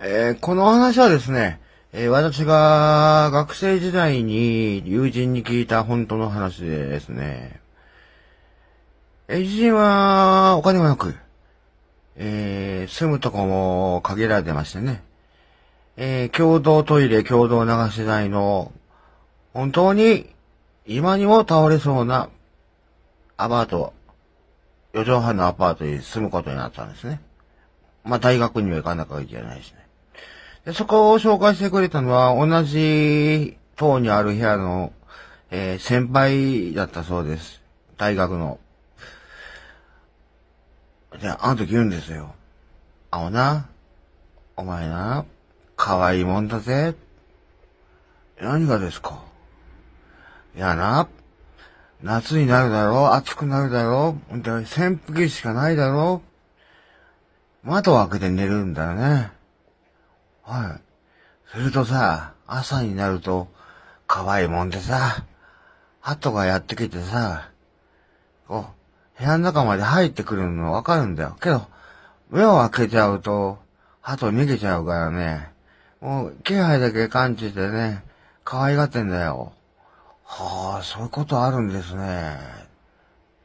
えー、この話はですね、えー、私が学生時代に友人に聞いた本当の話ですね。えー、友人はお金もなく、えー、住むとこも限られてましてね。えー、共同トイレ、共同流し台の、本当に今にも倒れそうなアパート、4畳半のアパートに住むことになったんですね。まあ、大学には行かなきゃいけないしね。で、そこを紹介してくれたのは、同じ塔にある部屋の、えー、先輩だったそうです。大学の。で、あの時言うんですよ。青な、お前な、可愛いもんだぜ。何がですかいやな、夏になるだろう、暑くなるだろう、扇風機しかないだろう。窓を開けて寝るんだよね。はい。するとさ、朝になると、可愛いもんでさ、鳩がやってきてさ、こう、部屋の中まで入ってくるのわかるんだよ。けど、目を開けちゃうと、鳩逃げちゃうからね、もう気配だけ感じてね、可愛がってんだよ。はあ、そういうことあるんですね。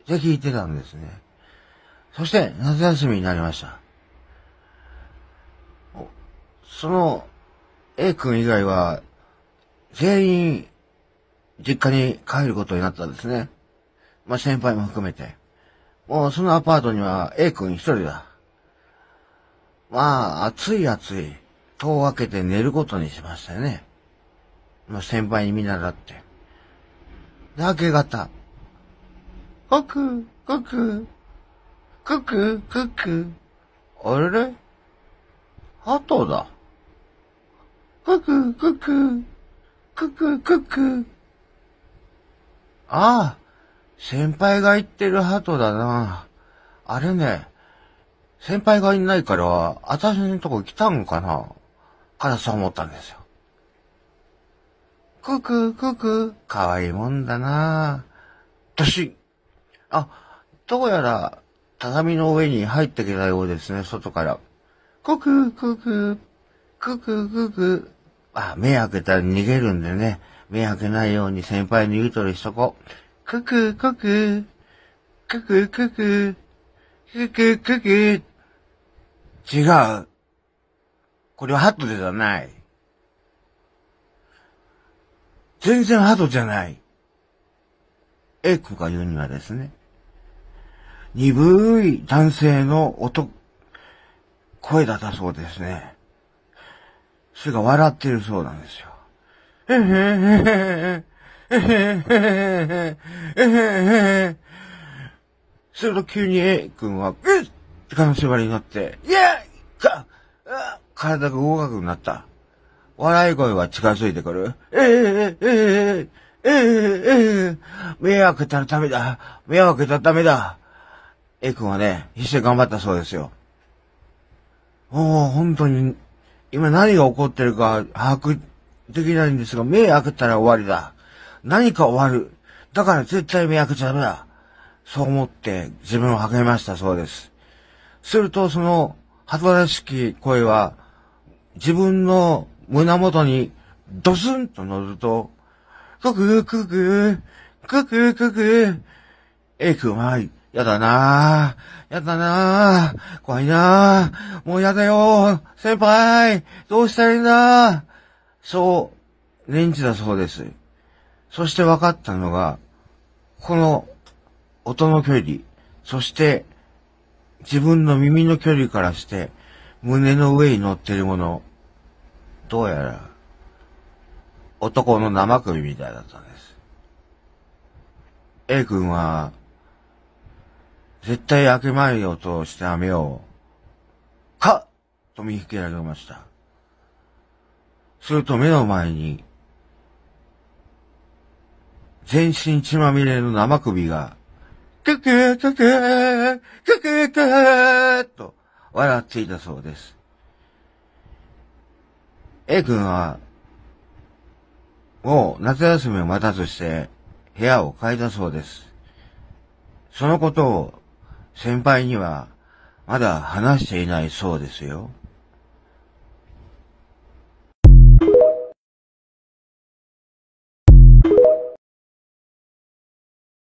って聞いてたんですね。そして、夏休みになりました。その A 君以外は全員実家に帰ることになったんですね。まあ、先輩も含めて。もうそのアパートには A 君一人だ。まあ、暑い暑い。戸を開けて寝ることにしましたよね。まあ、先輩に見習って。で、明け方。コク、コク、コク、コク。あれれ鳩だ。クククク、クククク。ああ、先輩が言ってる鳩だな。あれね、先輩がいないから、私のとこ来たんかなからそう思ったんですよ。クククク、かわいいもんだな。どし、あ、どうやら、畳の上に入ってきたようですね、外から。クククク、クククク、あ、目開けたら逃げるんでね、目開けないように先輩に言うとるしとこ。クククク、クククク、クククク。違う。これはハトではない。全然ハトじゃない。エッグが言うにはですね、鈍い男性の音、声だったそうですね。巣が笑ってるそうなんですよ。えへへへへへへへへへへへすると急に A 君は、ぐっって金縛りになって、いやか、体が動かなくなった。笑い声は近づいてくる。迷惑ええええええ目たらだ目を開けたらだ A 君はね、必死で頑張ったそうですよ。おお、本当に今何が起こってるか把握できないんですが、目開けたら終わりだ。何か終わる。だから絶対目開けちゃダメだ。そう思って自分を励ましたそうです。するとそのずらしき声は自分の胸元にドスンと乗ると、クククク、クククク、え、クまい。やだなぁ。やだなぁ。怖いなぁ。もうやだよ先輩どうしたらいいんだそう、レンチだそうです。そして分かったのが、この音の距離、そして自分の耳の距離からして胸の上に乗ってるもの、どうやら男の生首みたいだったんです。A 君は絶対開けまいとして雨を、かと見受けられました。すると目の前に、全身血まみれの生首が、てけてけーてけてーと笑っていたそうです。A 君は、もう夏休みを待たずして部屋を変えたそうです。そのことを先輩にはまだ話していないそうですよ。